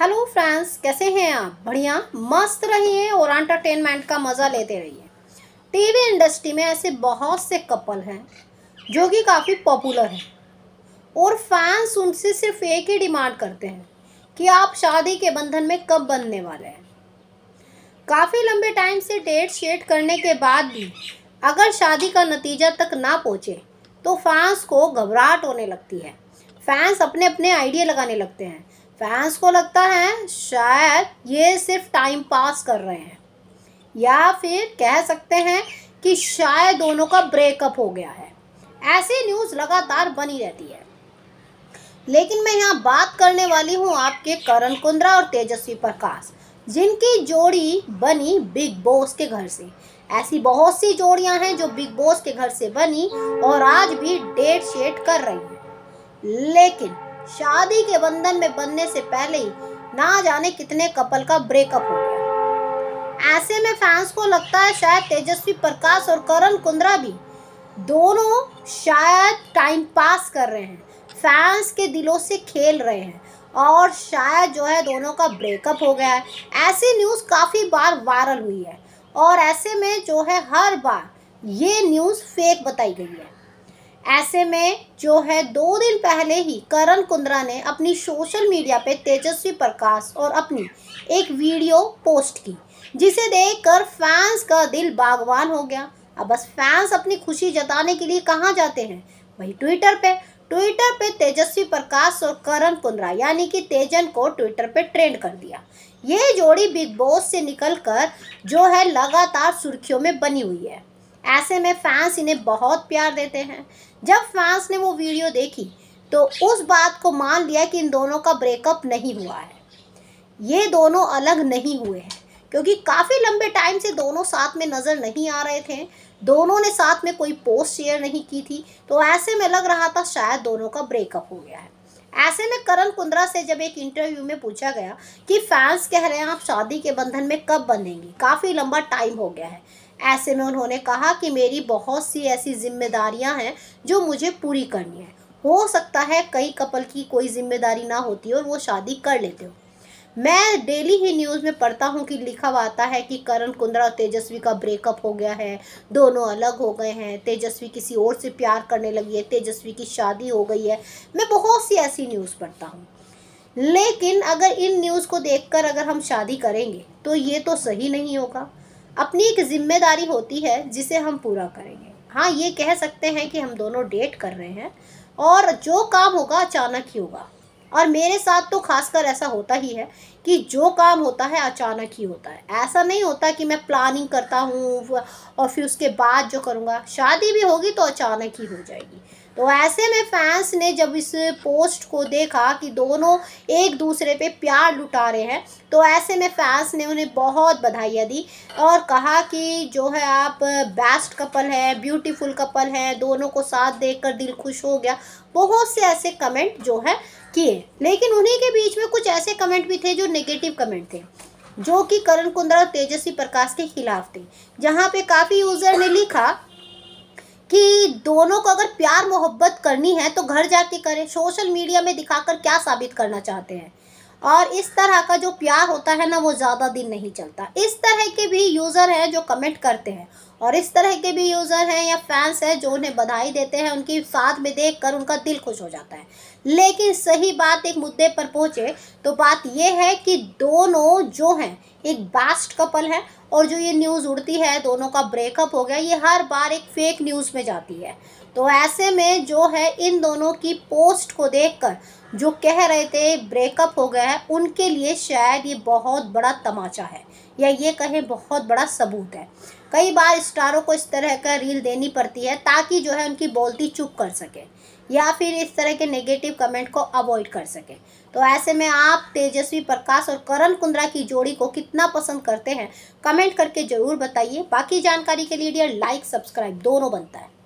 hello friends कैसे हैं आप बढ़िया मस्त रहिए और एंटरटेनमेंट का मज़ा लेते रहिए टीवी इंडस्ट्री में ऐसे बहुत से कपल हैं जो कि काफ़ी पॉपुलर हैं और फैंस उनसे सिर्फ एक ही डिमांड करते हैं कि आप शादी के बंधन में कब बनने वाले हैं काफ़ी लंबे टाइम से डेट शेट करने के बाद भी अगर शादी का नतीजा तक ना पहुँचे तो फैंस को घबराहट होने लगती है फैंस अपने अपने आइडिया लगाने लगते हैं फैंस को लगता है शायद ये सिर्फ टाइम पास कर रहे हैं या फिर कह सकते हैं कि शायद दोनों का ब्रेकअप हो गया है ऐसी न्यूज़ लगातार बनी रहती है लेकिन मैं यहाँ बात करने वाली हूँ आपके करण कुंद्रा और तेजस्वी प्रकाश जिनकी जोड़ी बनी बिग बॉस के घर से ऐसी बहुत सी जोड़ियां हैं जो बिग बॉस के घर से बनी और आज भी डेट शेट कर रही हैं लेकिन शादी के बंधन में बनने से पहले ही ना जाने कितने कपल का ब्रेकअप हो गया ऐसे में फैंस को लगता है शायद तेजस्वी प्रकाश और करण कुंद्रा भी दोनों शायद टाइम पास कर रहे हैं फैंस के दिलों से खेल रहे हैं और शायद जो है दोनों का ब्रेकअप हो गया है ऐसी न्यूज़ काफ़ी बार वायरल हुई है और ऐसे में जो है हर बार ये न्यूज़ फेक बताई गई है ऐसे में जो है दो दिन पहले ही करण कुंद्रा ने अपनी सोशल मीडिया पे तेजस्वी प्रकाश और अपनी एक वीडियो पोस्ट की जिसे देखकर फैंस का दिल बागवान हो गया अब बस फैंस अपनी खुशी जताने के लिए कहाँ जाते हैं वही ट्विटर पे ट्विटर पे तेजस्वी प्रकाश और करण कुंद्रा यानी कि तेजन को ट्विटर पे ट्रेंड कर दिया ये जोड़ी बिग बॉस से निकलकर जो है लगातार सुर्खियों में बनी हुई है ऐसे में फैंस इन्हें बहुत प्यार देते हैं जब फैंस ने वो वीडियो देखी तो उस बात को मान लिया कि इन दोनों का ब्रेकअप नहीं हुआ है ये दोनों अलग नहीं हुए हैं क्योंकि काफ़ी लंबे टाइम से दोनों साथ में नज़र नहीं आ रहे थे दोनों ने साथ में कोई पोस्ट शेयर नहीं की थी तो ऐसे में लग रहा था शायद दोनों का ब्रेकअप हो गया है ऐसे में करण कुंद्रा से जब एक इंटरव्यू में पूछा गया कि फैंस कह रहे हैं आप शादी के बंधन में कब बंधेंगी काफ़ी लंबा टाइम हो गया है ऐसे में उन्होंने कहा कि मेरी बहुत सी ऐसी जिम्मेदारियां हैं जो मुझे पूरी करनी है हो सकता है कई कपल की कोई जिम्मेदारी ना होती और वो शादी कर लेते हो मैं डेली ही न्यूज़ में पढ़ता हूँ कि लिखा हुआ आता है कि करण कुंद्रा और तेजस्वी का ब्रेकअप हो गया है दोनों अलग हो गए हैं तेजस्वी किसी और से प्यार करने लगी है तेजस्वी की शादी हो गई है मैं बहुत सी ऐसी न्यूज़ पढ़ता हूँ लेकिन अगर इन न्यूज़ को देखकर अगर हम शादी करेंगे तो ये तो सही नहीं होगा अपनी एक जिम्मेदारी होती है जिसे हम पूरा करेंगे हाँ ये कह सकते हैं कि हम दोनों डेट कर रहे हैं और जो काम होगा अचानक ही होगा और मेरे साथ तो खासकर ऐसा होता ही है कि जो काम होता है अचानक ही होता है ऐसा नहीं होता कि मैं प्लानिंग करता हूँ और फिर उसके बाद जो करूँगा शादी भी होगी तो अचानक ही हो जाएगी तो ऐसे में फैंस ने जब इस पोस्ट को देखा कि दोनों एक दूसरे पे प्यार लुटा रहे हैं तो ऐसे में फैंस ने उन्हें बहुत बधाइयाँ दी और कहा कि जो है आप बेस्ट कपल हैं ब्यूटीफुल कपल हैं दोनों को साथ देखकर दिल खुश हो गया बहुत से ऐसे कमेंट जो है किए लेकिन उन्हीं के बीच में कुछ ऐसे कमेंट भी थे जो नेगेटिव कमेंट थे जो कि करण कुंद्रा और तेजस्वी प्रकाश के खिलाफ थे जहाँ पे काफ़ी यूज़र ने लिखा दोनों को अगर प्यार मोहब्बत करनी है तो घर जाके करें सोशल मीडिया में दिखाकर क्या साबित करना चाहते हैं और इस तरह का जो प्यार होता है ना वो ज़्यादा दिन नहीं चलता इस तरह के भी यूज़र हैं जो कमेंट करते हैं और इस तरह के भी यूज़र हैं या फैंस हैं जो उन्हें बधाई देते हैं उनकी साथ में देख कर उनका दिल खुश हो जाता है लेकिन सही बात एक मुद्दे पर पहुँचे तो बात यह है कि दोनों जो हैं एक बेस्ट कपल है और जो ये न्यूज़ उड़ती है दोनों का ब्रेकअप हो गया ये हर बार एक फेक न्यूज़ में जाती है तो ऐसे में जो है इन दोनों की पोस्ट को देखकर जो कह रहे थे ब्रेकअप हो गया है उनके लिए शायद ये बहुत बड़ा तमाचा है या ये कहें बहुत बड़ा सबूत है कई बार स्टारों को इस तरह का रील देनी पड़ती है ताकि जो है उनकी बोलती चुप कर सके या फिर इस तरह के नेगेटिव कमेंट को अवॉइड कर सके तो ऐसे में आप तेजस्वी प्रकाश और करण कुंद्रा की जोड़ी को कितना पसंद करते हैं कमेंट करके ज़रूर बताइए बाकी जानकारी के लिए डियर लाइक सब्सक्राइब दोनों बनता है